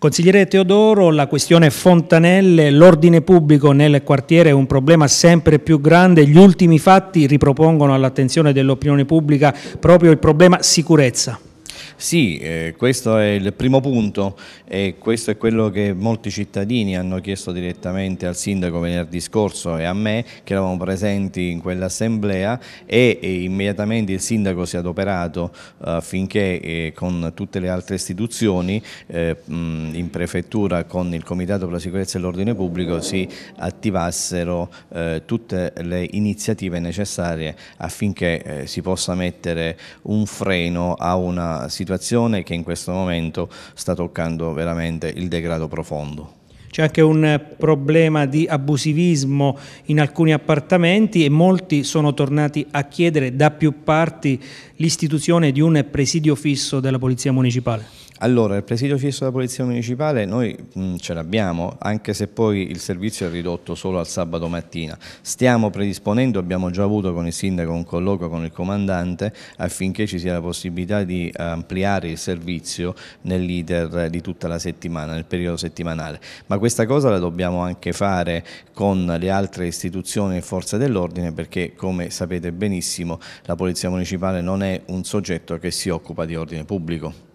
Consigliere Teodoro, la questione Fontanelle, l'ordine pubblico nel quartiere è un problema sempre più grande, gli ultimi fatti ripropongono all'attenzione dell'opinione pubblica proprio il problema sicurezza. Sì, eh, questo è il primo punto e questo è quello che molti cittadini hanno chiesto direttamente al sindaco venerdì scorso e a me che eravamo presenti in quell'assemblea e, e, immediatamente il sindaco si è adoperato eh, affinché eh, con tutte le altre istituzioni eh, in prefettura con il Comitato per la Sicurezza e l'Ordine Pubblico si attivassero eh, tutte le iniziative necessarie affinché eh, si possa mettere un freno a una situazione situazione che in questo momento sta toccando veramente il degrado profondo. C'è anche un problema di abusivismo in alcuni appartamenti e molti sono tornati a chiedere da più parti l'istituzione di un presidio fisso della Polizia Municipale. Allora, il presidio fisso della Polizia Municipale noi mh, ce l'abbiamo, anche se poi il servizio è ridotto solo al sabato mattina. Stiamo predisponendo, abbiamo già avuto con il sindaco un colloquio con il comandante affinché ci sia la possibilità di eh, ampliare il servizio nell'iter di tutta la settimana, nel periodo settimanale. Ma questa cosa la dobbiamo anche fare con le altre istituzioni e forze dell'ordine perché come sapete benissimo la Polizia Municipale non è un soggetto che si occupa di ordine pubblico.